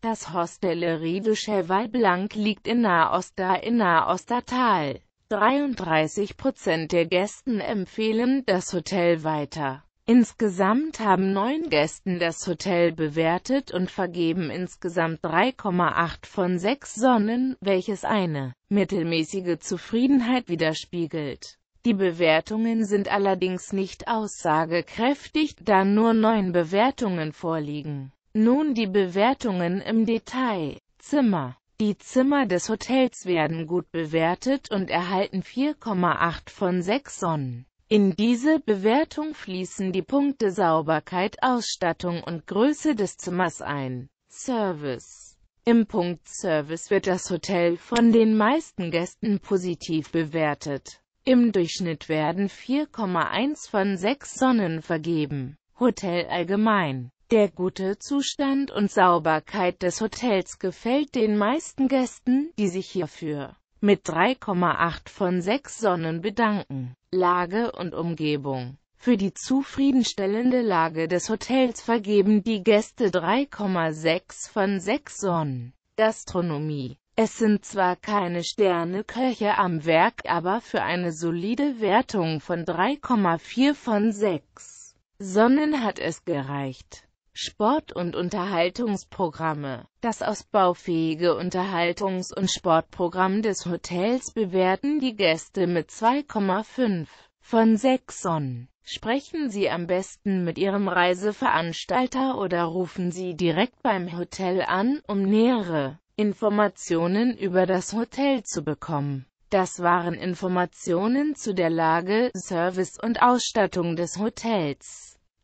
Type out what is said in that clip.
Das Hostellerie de Cheval Blanc liegt in Nahoster in Nahostertal. 33% der Gästen empfehlen das Hotel weiter. Insgesamt haben neun Gästen das Hotel bewertet und vergeben insgesamt 3,8 von 6 Sonnen, welches eine mittelmäßige Zufriedenheit widerspiegelt. Die Bewertungen sind allerdings nicht aussagekräftig, da nur neun Bewertungen vorliegen. Nun die Bewertungen im Detail. Zimmer die Zimmer des Hotels werden gut bewertet und erhalten 4,8 von 6 Sonnen. In diese Bewertung fließen die Punkte Sauberkeit, Ausstattung und Größe des Zimmers ein. Service Im Punkt Service wird das Hotel von den meisten Gästen positiv bewertet. Im Durchschnitt werden 4,1 von 6 Sonnen vergeben. Hotel allgemein der gute Zustand und Sauberkeit des Hotels gefällt den meisten Gästen, die sich hierfür mit 3,8 von 6 Sonnen bedanken. Lage und Umgebung Für die zufriedenstellende Lage des Hotels vergeben die Gäste 3,6 von 6 Sonnen. Gastronomie es sind zwar keine Sterneköche am Werk, aber für eine solide Wertung von 3,4 von 6 Sonnen hat es gereicht. Sport- und Unterhaltungsprogramme. Das ausbaufähige Unterhaltungs- und Sportprogramm des Hotels bewerten die Gäste mit 2,5 von 6 on. Sprechen Sie am besten mit Ihrem Reiseveranstalter oder rufen Sie direkt beim Hotel an, um nähere Informationen über das Hotel zu bekommen. Das waren Informationen zu der Lage, Service und Ausstattung des Hotels.